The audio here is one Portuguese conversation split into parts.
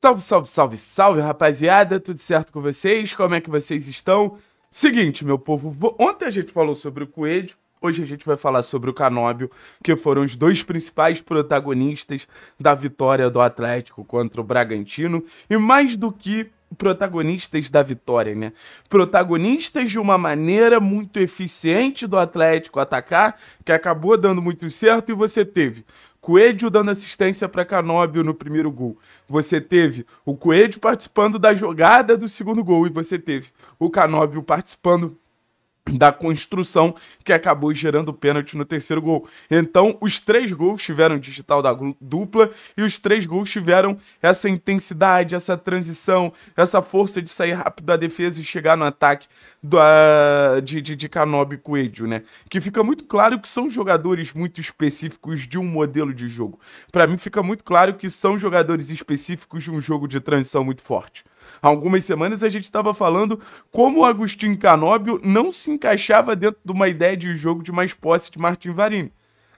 Salve, salve, salve, salve, rapaziada, tudo certo com vocês? Como é que vocês estão? Seguinte, meu povo, ontem a gente falou sobre o Coelho, hoje a gente vai falar sobre o Canóbio, que foram os dois principais protagonistas da vitória do Atlético contra o Bragantino, e mais do que protagonistas da vitória, né? Protagonistas de uma maneira muito eficiente do Atlético atacar, que acabou dando muito certo, e você teve Coelho dando assistência para Canóbio no primeiro gol. Você teve o Coelho participando da jogada do segundo gol e você teve o Canóbio participando da construção que acabou gerando pênalti no terceiro gol. Então, os três gols tiveram digital da dupla e os três gols tiveram essa intensidade, essa transição, essa força de sair rápido da defesa e chegar no ataque do, uh, de, de, de Canobi Coelho, né? Que fica muito claro que são jogadores muito específicos de um modelo de jogo. Para mim, fica muito claro que são jogadores específicos de um jogo de transição muito forte. Há algumas semanas a gente estava falando como o Agostinho Canóbio não se encaixava dentro de uma ideia de jogo de mais posse de Martin Varini.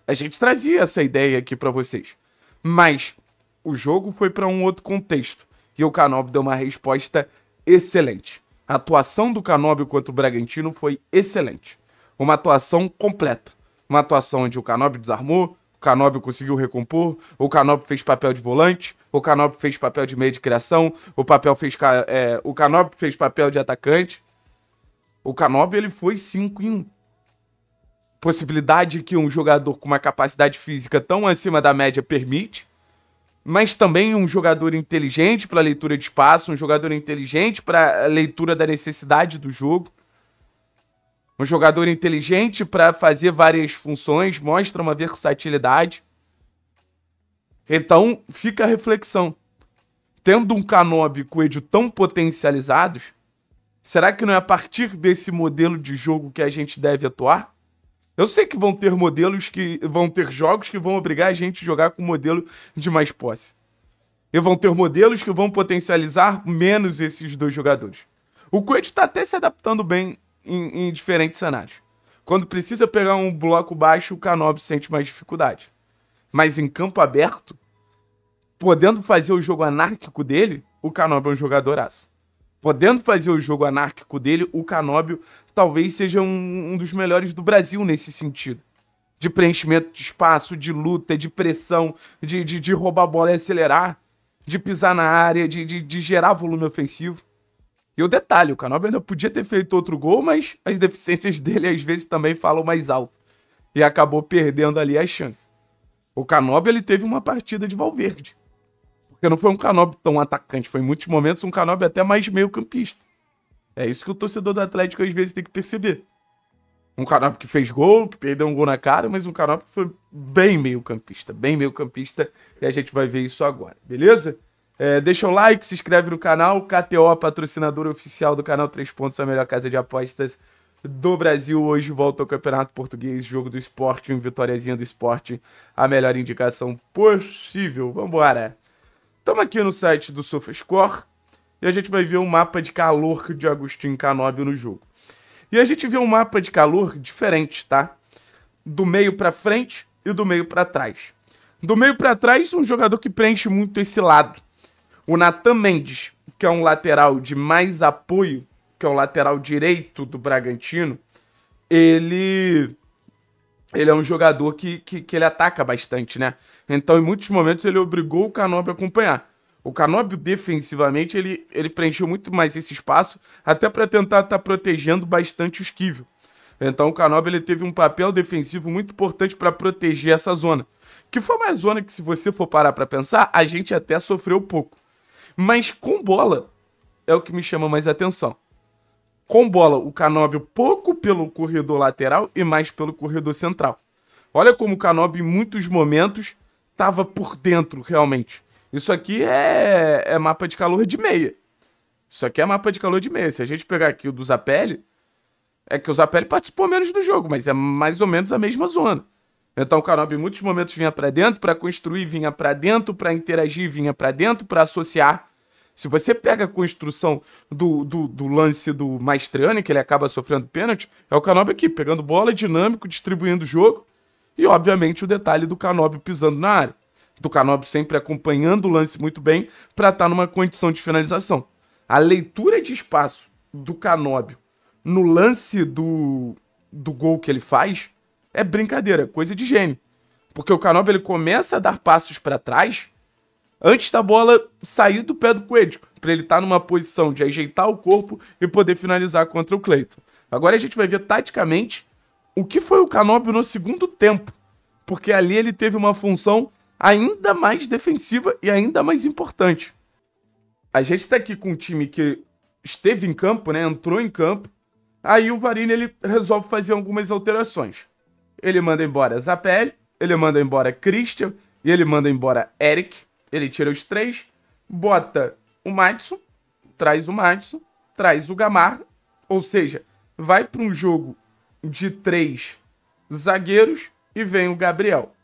A gente trazia essa ideia aqui para vocês. Mas o jogo foi para um outro contexto e o Canóbio deu uma resposta excelente. A atuação do Canóbio contra o Bragantino foi excelente. Uma atuação completa. Uma atuação onde o Canóbio desarmou, o Canóbio conseguiu recompor, o Canóbio fez papel de volante, o Canóbio fez papel de meio de criação, o papel fez é, o Canóbio fez papel de atacante. O Canóbio ele foi 5 em 1. Possibilidade que um jogador com uma capacidade física tão acima da média permite, mas também um jogador inteligente para leitura de espaço, um jogador inteligente para leitura da necessidade do jogo. Um jogador inteligente para fazer várias funções, mostra uma versatilidade. Então, fica a reflexão. Tendo um Canobi e Coelho tão potencializados, será que não é a partir desse modelo de jogo que a gente deve atuar? Eu sei que vão ter modelos que vão ter jogos que vão obrigar a gente a jogar com modelo de mais posse. E vão ter modelos que vão potencializar menos esses dois jogadores. O Coelho está até se adaptando bem em, em diferentes cenários. Quando precisa pegar um bloco baixo, o Canobi sente mais dificuldade. Mas em campo aberto, podendo fazer o jogo anárquico dele, o Canóbio é um jogadoraço. Podendo fazer o jogo anárquico dele, o Canóbio talvez seja um, um, dos melhores do Brasil nesse sentido. De preenchimento de espaço, de luta, de pressão, de, de, de roubar a bola e acelerar, de pisar na área, de, de, de gerar volume ofensivo. E o detalhe, o Canobio ainda podia ter feito outro gol, mas as deficiências dele às vezes também falam mais alto. E acabou perdendo ali as chances. O Canobio ele teve uma partida de Valverde. Porque não foi um Canobio tão atacante, foi em muitos momentos um Canobio até mais meio campista. É isso que o torcedor do Atlético às vezes tem que perceber. Um Canopio que fez gol, que perdeu um gol na cara, mas um Canopio que foi bem meio campista, bem meio campista, e a gente vai ver isso agora, beleza? É, deixa o like, se inscreve no canal. KTO, patrocinador oficial do canal 3 Pontos, a melhor casa de apostas do Brasil. Hoje volta ao Campeonato Português, jogo do esporte, um vitóriazinha do esporte, a melhor indicação possível. Vambora! Estamos aqui no site do SofaScore e a gente vai ver um mapa de calor de Agostinho Canóbio no jogo. E a gente vê um mapa de calor diferente, tá? Do meio para frente e do meio para trás. Do meio para trás, um jogador que preenche muito esse lado. O Natan Mendes, que é um lateral de mais apoio, que é o lateral direito do Bragantino, ele ele é um jogador que, que, que ele ataca bastante, né? Então, em muitos momentos, ele obrigou o Canobio a acompanhar. O Canobio, defensivamente, ele, ele preencheu muito mais esse espaço, até para tentar estar tá protegendo bastante o esquivo. Então, o Canobio, ele teve um papel defensivo muito importante para proteger essa zona. Que foi uma zona que, se você for parar para pensar, a gente até sofreu pouco. Mas com bola é o que me chama mais atenção. Com bola, o Canóbio pouco pelo corredor lateral e mais pelo corredor central. Olha como o Canóbio, em muitos momentos, estava por dentro, realmente. Isso aqui é, é mapa de calor de meia. Isso aqui é mapa de calor de meia. Se a gente pegar aqui o do Zapelli, é que o Zapelli participou menos do jogo, mas é mais ou menos a mesma zona. Então o Canobi em muitos momentos vinha para dentro para construir, vinha para dentro para interagir, vinha para dentro para associar. Se você pega a construção do, do, do lance do Maestriani, que ele acaba sofrendo pênalti, é o Canobi aqui, pegando bola, dinâmico, distribuindo o jogo. E, obviamente, o detalhe do Canobi pisando na área. Do Canobi sempre acompanhando o lance muito bem para estar tá numa condição de finalização. A leitura de espaço do Canobi no lance do, do gol que ele faz é brincadeira, coisa de gênio. Porque o Canobi ele começa a dar passos para trás antes da bola sair do pé do Coelho, para ele estar tá numa posição de ajeitar o corpo e poder finalizar contra o Cleiton. Agora a gente vai ver taticamente o que foi o Canóbio no segundo tempo, porque ali ele teve uma função ainda mais defensiva e ainda mais importante. A gente está aqui com um time que esteve em campo, né, entrou em campo, aí o Varini ele resolve fazer algumas alterações. Ele manda embora Zapelli, ele manda embora Christian e ele manda embora Eric. Ele tira os três, bota o Matson, traz o Matson, traz o Gamar, ou seja, vai para um jogo de três zagueiros e vem o Gabriel.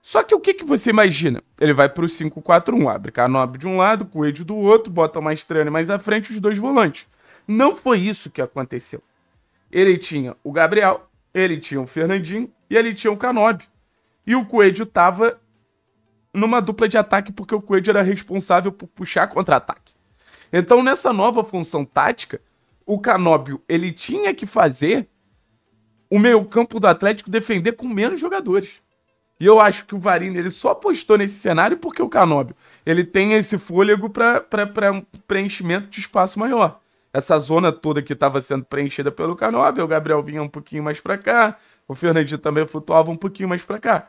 Só que o que, que você imagina? Ele vai para o 5-4-1, abre Canob de um lado, Coelho do outro, bota o estranha mais à frente, os dois volantes. Não foi isso que aconteceu. Ele tinha o Gabriel, ele tinha o Fernandinho e ele tinha o Canob. E o Coelho estava numa dupla de ataque porque o Coelho era responsável por puxar contra-ataque. Então, nessa nova função tática, o Canóbio ele tinha que fazer o meio-campo do Atlético defender com menos jogadores. E eu acho que o Varini ele só apostou nesse cenário porque o Canóbio ele tem esse fôlego para um preenchimento de espaço maior. Essa zona toda que estava sendo preenchida pelo Canóbio, o Gabriel vinha um pouquinho mais para cá, o Fernandinho também flutuava um pouquinho mais para cá.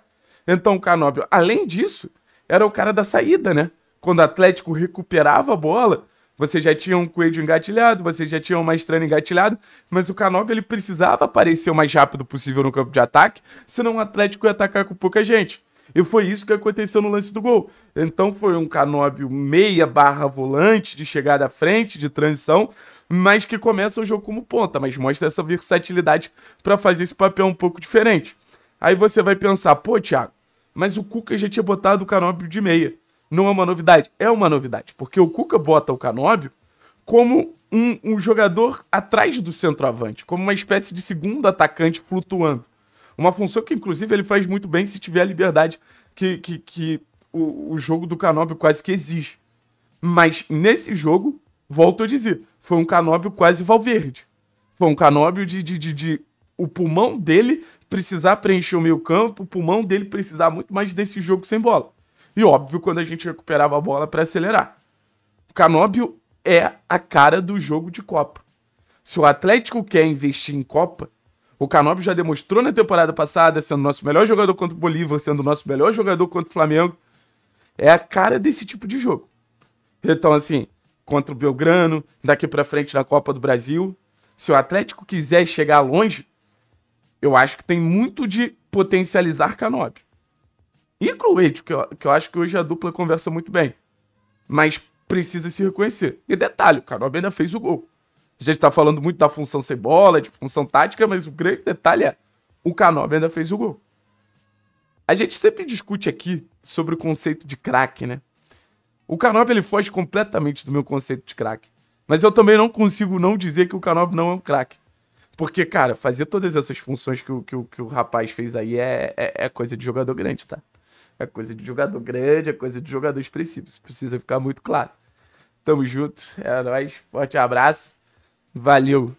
Então o Canóbio, além disso, era o cara da saída, né? Quando o Atlético recuperava a bola, você já tinha um Coelho engatilhado, você já tinha uma Maestrano engatilhado, mas o Canóbio ele precisava aparecer o mais rápido possível no campo de ataque, senão o Atlético ia atacar com pouca gente. E foi isso que aconteceu no lance do gol. Então foi um Canóbio meia barra volante de chegada à frente, de transição, mas que começa o jogo como ponta, mas mostra essa versatilidade para fazer esse papel um pouco diferente. Aí você vai pensar, pô, Thiago, mas o Cuca já tinha botado o Canóbio de meia. Não é uma novidade, é uma novidade, porque o Cuca bota o Canóbio como um, um jogador atrás do centroavante, como uma espécie de segundo atacante flutuando. Uma função que, inclusive, ele faz muito bem se tiver a liberdade que, que, que o, o, jogo do Canóbio quase que exige. Mas nesse jogo, volto a dizer, foi um Canóbio quase Valverde. Foi um Canóbio de, de, de, de... O pulmão dele precisar preencher o meio campo, o pulmão dele precisar muito mais desse jogo sem bola. E óbvio, quando a gente recuperava a bola para acelerar. O Canóbio é a cara do jogo de Copa. Se o Atlético quer investir em Copa, o Canóbio já demonstrou na temporada passada, sendo nosso melhor jogador contra o Bolívar, sendo nosso melhor jogador contra o Flamengo. É a cara desse tipo de jogo. Então, assim, contra o Belgrano, daqui para frente na Copa do Brasil, se o Atlético quiser chegar longe, eu acho que tem muito de potencializar Canop. E Cruete, que, eu, que eu acho que hoje a dupla conversa muito bem. Mas precisa se reconhecer. E detalhe, o Canop ainda fez o gol. A gente tá falando muito da função sem bola, de função tática, mas o grande detalhe é o Canop ainda fez o gol. A gente sempre discute aqui sobre o conceito de craque, né? O Canop ele foge completamente do meu conceito de craque. Mas eu também não consigo não dizer que o Canop não é um craque. Porque, cara, fazer todas essas funções que o, que o, que o rapaz fez aí é, é, é coisa de jogador grande, tá? É coisa de jogador grande, é coisa de jogador expressivo. Isso precisa ficar muito claro. Tamo junto, é nóis. Forte abraço. Valeu.